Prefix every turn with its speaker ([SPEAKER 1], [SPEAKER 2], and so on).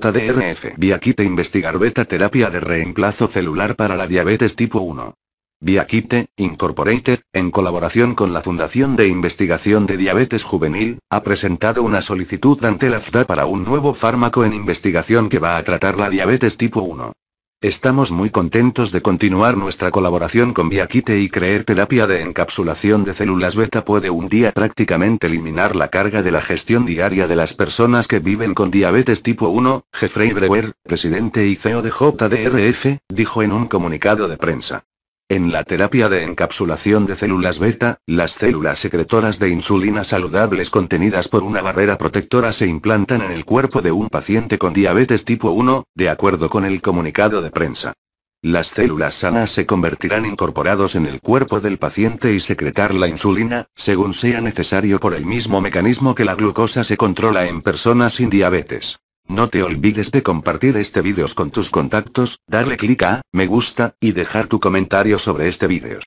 [SPEAKER 1] JDRF VIAQUITE investigar beta terapia de reemplazo celular para la diabetes tipo 1. VIAQUITE, Incorporated, en colaboración con la Fundación de Investigación de Diabetes Juvenil, ha presentado una solicitud ante la FDA para un nuevo fármaco en investigación que va a tratar la diabetes tipo 1. Estamos muy contentos de continuar nuestra colaboración con Viaquite y creer terapia de encapsulación de células beta puede un día prácticamente eliminar la carga de la gestión diaria de las personas que viven con diabetes tipo 1, Jeffrey Brewer, presidente y CEO de JDRF, dijo en un comunicado de prensa. En la terapia de encapsulación de células beta, las células secretoras de insulina saludables contenidas por una barrera protectora se implantan en el cuerpo de un paciente con diabetes tipo 1, de acuerdo con el comunicado de prensa. Las células sanas se convertirán incorporados en el cuerpo del paciente y secretar la insulina, según sea necesario por el mismo mecanismo que la glucosa se controla en personas sin diabetes. No te olvides de compartir este vídeo con tus contactos, darle clic a me gusta, y dejar tu comentario sobre este vídeo.